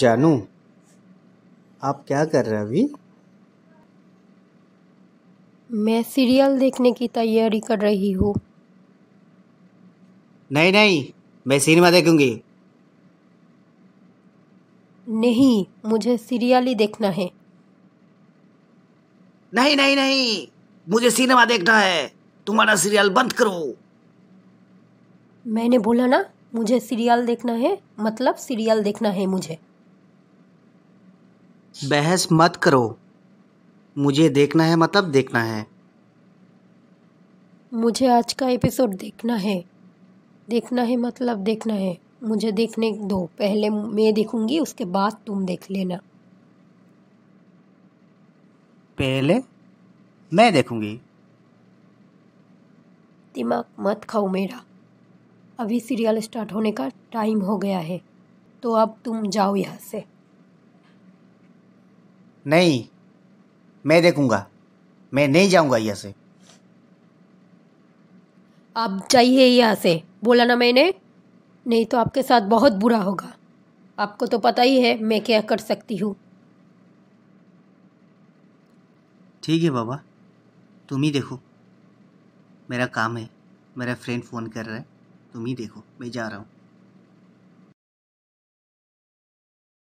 जानू आप क्या कर रहे हैं अभी मैं सीरियल देखने की तैयारी कर रही हूँ नहीं नहीं मैं सिनेमा देखूंगी नहीं मुझे सीरियल ही देखना है नहीं नहीं नहीं मुझे सिनेमा देखना है तुम्हारा सीरियल बंद करो मैंने बोला ना मुझे सीरियल देखना है मतलब सीरियल देखना है मुझे बहस मत करो मुझे देखना है मतलब देखना है मुझे आज का एपिसोड देखना है देखना है मतलब देखना है मुझे देखने दो पहले मैं देखूंगी उसके बाद तुम देख लेना पहले मैं देखूंगी दिमाग मत खाओ मेरा अभी सीरियल स्टार्ट होने का टाइम हो गया है तो अब तुम जाओ यहाँ से नहीं मैं देखूंगा मैं नहीं जाऊंगा यहाँ से आप जाइए यहाँ से बोला ना मैंने नहीं तो आपके साथ बहुत बुरा होगा आपको तो पता ही है मैं क्या कर सकती हूँ ठीक है बाबा तुम ही देखो मेरा काम है मेरा फ्रेंड फ़ोन कर रहा है तुम ही देखो मैं जा रहा हूँ